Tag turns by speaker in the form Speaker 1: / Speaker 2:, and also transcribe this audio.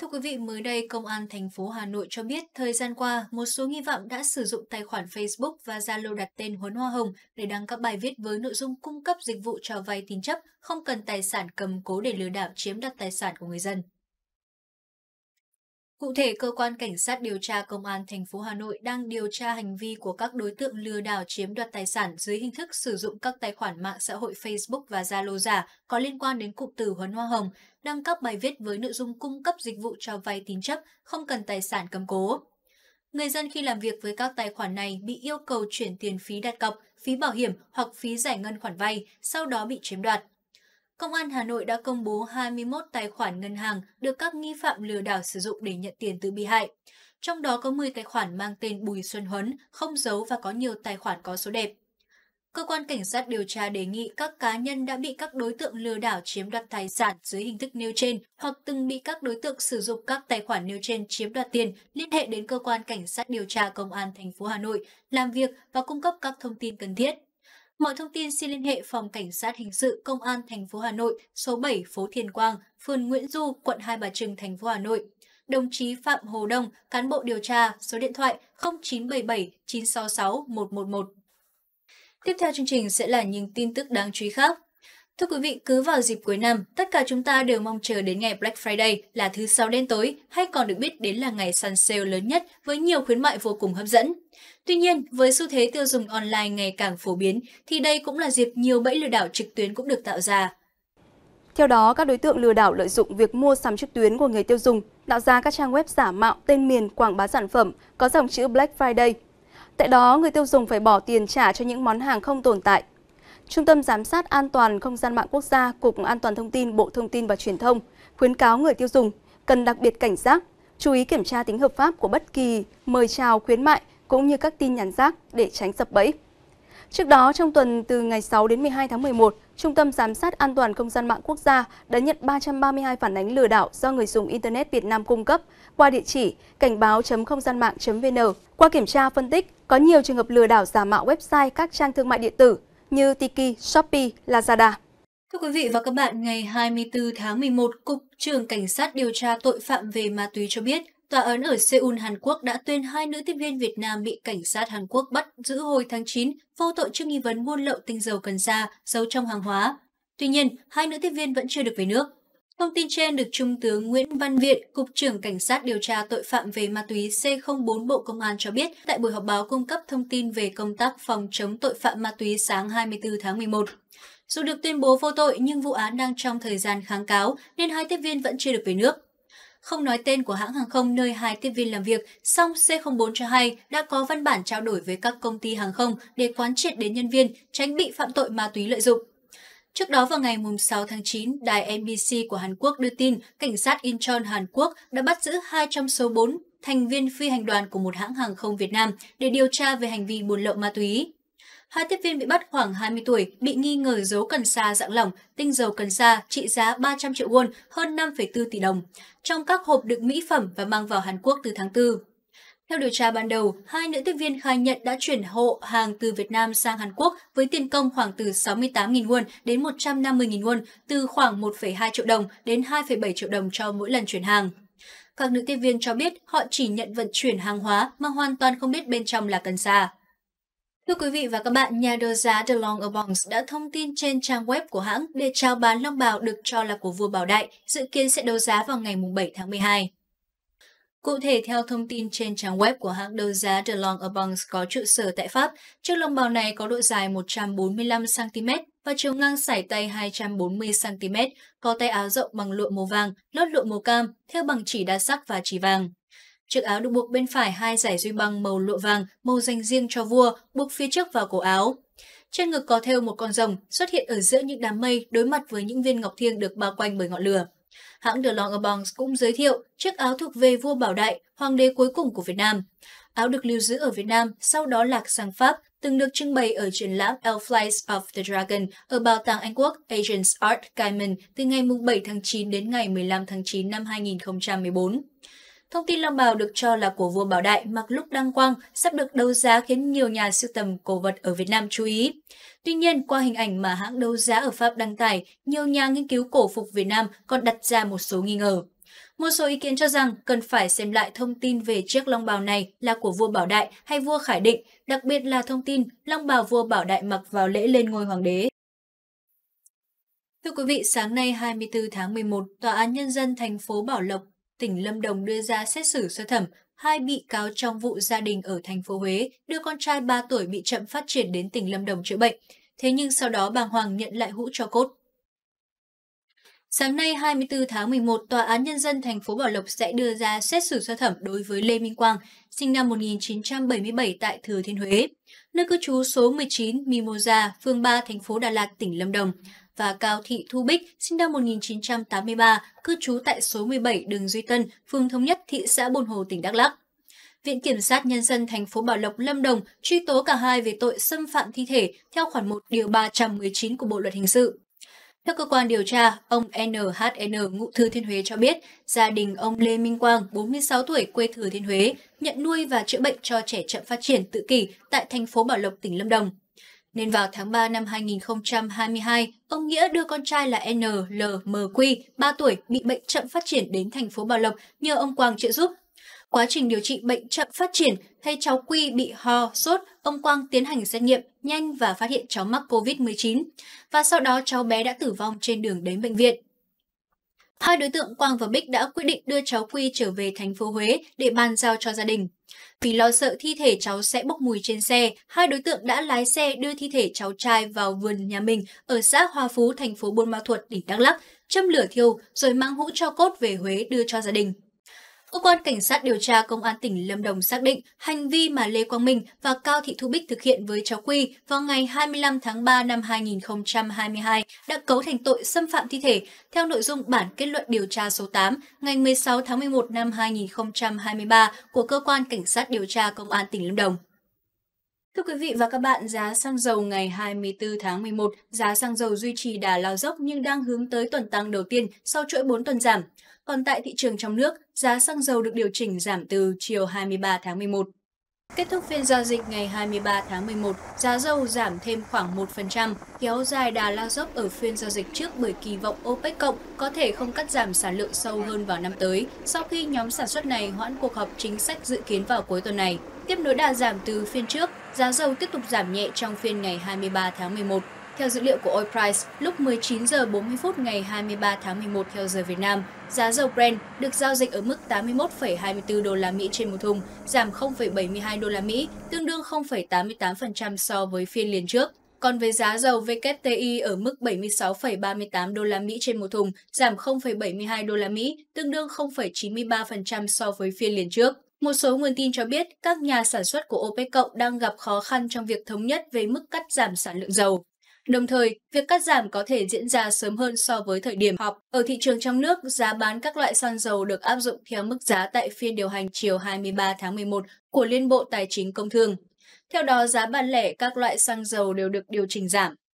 Speaker 1: Thưa quý vị, mới đây Công an thành phố Hà Nội cho biết thời gian qua, một số nghi phạm đã sử dụng tài khoản Facebook và Zalo đặt tên Huấn Hoa Hồng để đăng các bài viết với nội dung cung cấp dịch vụ cho vay tín chấp, không cần tài sản cầm cố để lừa đảo chiếm đoạt tài sản của người dân. Cụ thể, cơ quan cảnh sát điều tra công an thành phố Hà Nội đang điều tra hành vi của các đối tượng lừa đảo chiếm đoạt tài sản dưới hình thức sử dụng các tài khoản mạng xã hội Facebook và Zalo giả có liên quan đến cụm từ Huấn Hoa Hồng, đăng các bài viết với nội dung cung cấp dịch vụ cho vay tín chấp, không cần tài sản cầm cố. Người dân khi làm việc với các tài khoản này bị yêu cầu chuyển tiền phí đặt cọc, phí bảo hiểm hoặc phí giải ngân khoản vay, sau đó bị chiếm đoạt. Công an Hà Nội đã công bố 21 tài khoản ngân hàng được các nghi phạm lừa đảo sử dụng để nhận tiền từ bị hại. Trong đó có 10 tài khoản mang tên Bùi Xuân Huấn, không giấu và có nhiều tài khoản có số đẹp. Cơ quan cảnh sát điều tra đề nghị các cá nhân đã bị các đối tượng lừa đảo chiếm đoạt tài sản dưới hình thức nêu trên hoặc từng bị các đối tượng sử dụng các tài khoản nêu trên chiếm đoạt tiền liên hệ đến cơ quan cảnh sát điều tra công an thành phố Hà Nội làm việc và cung cấp các thông tin cần thiết. Mọi thông tin xin liên hệ Phòng Cảnh sát Hình sự Công an thành phố Hà Nội, số 7 phố Thiên Quang, phường Nguyễn Du, quận Hai Bà Trưng, thành phố Hà Nội. Đồng chí Phạm Hồ Đông, cán bộ điều tra, số điện thoại 0977 966 111. Tiếp theo chương trình sẽ là những tin tức đáng chú ý khác. Thưa quý vị, cứ vào dịp cuối năm, tất cả chúng ta đều mong chờ đến ngày Black Friday là thứ sáu đen tối, hay còn được biết đến là ngày săn sale lớn nhất với nhiều khuyến mại vô cùng hấp dẫn. Tuy nhiên, với xu thế tiêu dùng online ngày càng phổ biến, thì đây cũng là dịp nhiều bẫy lừa đảo trực tuyến cũng được tạo ra. Theo đó, các đối tượng lừa đảo lợi dụng việc mua sắm trực tuyến của người tiêu dùng, tạo ra các trang web giả mạo tên miền quảng bá sản phẩm có dòng chữ Black Friday. Tại đó, người tiêu dùng phải bỏ tiền trả cho những món hàng không tồn tại Trung tâm Giám sát An toàn Không gian mạng quốc gia, Cục An toàn Thông tin, Bộ Thông tin và Truyền thông khuyến cáo người tiêu dùng cần đặc biệt cảnh giác, chú ý kiểm tra tính hợp pháp của bất kỳ mời chào khuyến mại cũng như các tin nhắn rác để tránh sập bẫy. Trước đó, trong tuần từ ngày 6 đến 12 tháng 11, Trung tâm Giám sát An toàn Không gian mạng quốc gia đã nhận 332 phản ánh lừa đảo do người dùng Internet Việt Nam cung cấp qua địa chỉ cảnh báo.không gian mạng.vn. Qua kiểm tra phân tích, có nhiều trường hợp lừa đảo giả mạo website các trang thương mại điện tử, như Tiki, Shopee, Lazada. Thưa quý vị và các bạn, ngày 24 tháng 11, Cục trưởng Cảnh sát điều tra tội phạm về ma túy cho biết, Tòa án ở Seoul, Hàn Quốc đã tuyên hai nữ tiếp viên Việt Nam bị cảnh sát Hàn Quốc bắt giữ hồi tháng 9 vô tội trước nghi vấn buôn lậu tinh dầu cần sa giấu trong hàng hóa. Tuy nhiên, hai nữ tiếp viên vẫn chưa được về nước. Thông tin trên được Trung tướng Nguyễn Văn Viện, Cục trưởng Cảnh sát điều tra tội phạm về ma túy C04 Bộ Công an cho biết tại buổi họp báo cung cấp thông tin về công tác phòng chống tội phạm ma túy sáng 24 tháng 11. Dù được tuyên bố vô tội nhưng vụ án đang trong thời gian kháng cáo nên hai tiếp viên vẫn chưa được về nước. Không nói tên của hãng hàng không nơi hai tiếp viên làm việc, song C04 cho hay đã có văn bản trao đổi với các công ty hàng không để quán triệt đến nhân viên tránh bị phạm tội ma túy lợi dụng. Trước đó vào ngày 6 tháng 9, đài MBC của Hàn Quốc đưa tin cảnh sát Incheon Hàn Quốc đã bắt giữ hai trong số 4 thành viên phi hành đoàn của một hãng hàng không Việt Nam để điều tra về hành vi buôn lậu ma túy. Hai tiếp viên bị bắt khoảng 20 tuổi bị nghi ngờ giấu cần sa dạng lỏng, tinh dầu cần sa trị giá 300 triệu won, hơn 5,4 tỷ đồng, trong các hộp đựng mỹ phẩm và mang vào Hàn Quốc từ tháng 4. Theo điều tra ban đầu, hai nữ tiếp viên khai nhận đã chuyển hộ hàng từ Việt Nam sang Hàn Quốc với tiền công khoảng từ 68.000 won đến 150.000 won, từ khoảng 1,2 triệu đồng đến 2,7 triệu đồng cho mỗi lần chuyển hàng. Các nữ tiếp viên cho biết họ chỉ nhận vận chuyển hàng hóa mà hoàn toàn không biết bên trong là cần sa. Thưa quý vị và các bạn, nhà đấu giá The Long Abongs đã thông tin trên trang web của hãng để chào bán long bào được cho là của vua Bảo Đại, dự kiến sẽ đấu giá vào ngày 7 tháng 12. Cụ thể, theo thông tin trên trang web của hãng đấu giá The Long Abungs có trụ sở tại Pháp, chiếc lông bào này có độ dài 145cm và chiều ngang sải tay 240cm, có tay áo rộng bằng lụa màu vàng, lót lụa màu cam, thêu bằng chỉ đa sắc và chỉ vàng. Chiếc áo được buộc bên phải hai giải duy băng màu lụa vàng, màu dành riêng cho vua, buộc phía trước vào cổ áo. Trên ngực có thêu một con rồng, xuất hiện ở giữa những đám mây đối mặt với những viên ngọc thiêng được bao quanh bởi ngọn lửa hãng The Longabong cũng giới thiệu chiếc áo thuộc về vua Bảo Đại, hoàng đế cuối cùng của Việt Nam. Áo được lưu giữ ở Việt Nam, sau đó lạc sang Pháp, từng được trưng bày ở triển lãm El Flies of the Dragon ở Bảo tàng Anh Quốc Asians Art Gaiman từ ngày 7 tháng 9 đến ngày 15 tháng 9 năm 2014. Thông tin long bào được cho là của vua Bảo Đại mặc lúc đăng quang sắp được đấu giá khiến nhiều nhà sưu tầm cổ vật ở Việt Nam chú ý. Tuy nhiên, qua hình ảnh mà hãng đấu giá ở Pháp đăng tải, nhiều nhà nghiên cứu cổ phục Việt Nam còn đặt ra một số nghi ngờ. Một số ý kiến cho rằng cần phải xem lại thông tin về chiếc long bào này là của vua Bảo Đại hay vua Khải Định, đặc biệt là thông tin long bào vua Bảo Đại mặc vào lễ lên ngôi hoàng đế. Thưa quý vị, sáng nay 24 tháng 11, Tòa án Nhân dân thành phố Bảo Lộc, tỉnh Lâm Đồng đưa ra xét xử sơ thẩm hai bị cáo trong vụ gia đình ở thành phố Huế đưa con trai 3 tuổi bị chậm phát triển đến tỉnh Lâm Đồng chữa bệnh. Thế nhưng sau đó bà Hoàng nhận lại hũ cho cốt. Sáng nay 24 tháng 11, Tòa án Nhân dân thành phố Bảo Lộc sẽ đưa ra xét xử sơ thẩm đối với Lê Minh Quang, sinh năm 1977 tại Thừa Thiên Huế, nơi cư trú số 19 Mimosa, phường 3, thành phố Đà Lạt, tỉnh Lâm Đồng, và Cao Thị Thu Bích, sinh năm 1983, cư trú tại số 17 đường Duy Tân, phường Thống Nhất, thị xã Buôn Hồ, tỉnh Đắk Lắk. Viện Kiểm sát Nhân dân thành phố Bảo Lộc, Lâm Đồng truy tố cả hai về tội xâm phạm thi thể theo khoản 1 điều 319 của Bộ Luật Hình sự. Theo cơ quan điều tra, ông NHN Ngụ Thừa Thiên Huế cho biết, gia đình ông Lê Minh Quang, 46 tuổi, quê Thừa Thiên Huế, nhận nuôi và chữa bệnh cho trẻ chậm phát triển tự kỷ tại thành phố Bảo Lộc, tỉnh Lâm Đồng nên vào tháng 3 năm 2022, ông Nghĩa đưa con trai là NLMQ, 3 tuổi, bị bệnh chậm phát triển đến thành phố Bảo Lộc nhờ ông Quang trợ giúp. Quá trình điều trị bệnh chậm phát triển, thấy cháu Quy bị ho, sốt, ông Quang tiến hành xét nghiệm nhanh và phát hiện cháu mắc COVID-19. Và sau đó cháu bé đã tử vong trên đường đến bệnh viện. Hai đối tượng Quang và Bích đã quyết định đưa cháu Quy trở về thành phố Huế để bàn giao cho gia đình. Vì lo sợ thi thể cháu sẽ bốc mùi trên xe, hai đối tượng đã lái xe đưa thi thể cháu trai vào vườn nhà mình ở xã Hòa Phú, thành phố Buôn Ma Thuột, tỉnh Đắk Lắk, châm lửa thiêu rồi mang hũ cho cốt về Huế đưa cho gia đình. Cơ quan Cảnh sát điều tra Công an tỉnh Lâm Đồng xác định hành vi mà Lê Quang Minh và Cao Thị Thu Bích thực hiện với cháu Quy vào ngày 25 tháng 3 năm 2022 đã cấu thành tội xâm phạm thi thể theo nội dung bản kết luận điều tra số 8 ngày 16 tháng 11 năm 2023 của Cơ quan Cảnh sát điều tra Công an tỉnh Lâm Đồng. Thưa quý vị và các bạn, giá xăng dầu ngày 24 tháng 11, giá xăng dầu duy trì đà lao dốc nhưng đang hướng tới tuần tăng đầu tiên sau chuỗi 4 tuần giảm. Còn tại thị trường trong nước, giá xăng dầu được điều chỉnh giảm từ chiều 23 tháng 11. Kết thúc phiên giao dịch ngày 23 tháng 11, giá dầu giảm thêm khoảng 1%, kéo dài đà lao dốc ở phiên giao dịch trước bởi kỳ vọng OPEC cộng có thể không cắt giảm sản lượng sâu hơn vào năm tới, sau khi nhóm sản xuất này hoãn cuộc họp chính sách dự kiến vào cuối tuần này. Tiếp nối đà giảm từ phiên trước, Giá dầu tiếp tục giảm nhẹ trong phiên ngày 23 tháng 11. Theo dữ liệu của Oil Price, lúc 19 giờ 40 phút ngày 23 tháng 11 theo giờ Việt Nam, giá dầu Brent được giao dịch ở mức 81,24 đô la Mỹ trên một thùng, giảm 0,72 đô la Mỹ, tương đương 0,88% so với phiên liền trước. Còn với giá dầu WTI ở mức 76,38 đô la Mỹ trên một thùng, giảm 0,72 đô la Mỹ, tương đương 0,93% so với phiên liền trước. Một số nguồn tin cho biết các nhà sản xuất của OPEC cộng đang gặp khó khăn trong việc thống nhất về mức cắt giảm sản lượng dầu. Đồng thời, việc cắt giảm có thể diễn ra sớm hơn so với thời điểm họp. Ở thị trường trong nước, giá bán các loại xăng dầu được áp dụng theo mức giá tại phiên điều hành chiều 23 tháng 11 của Liên Bộ Tài chính Công Thương. Theo đó, giá bán lẻ các loại xăng dầu đều được điều chỉnh giảm.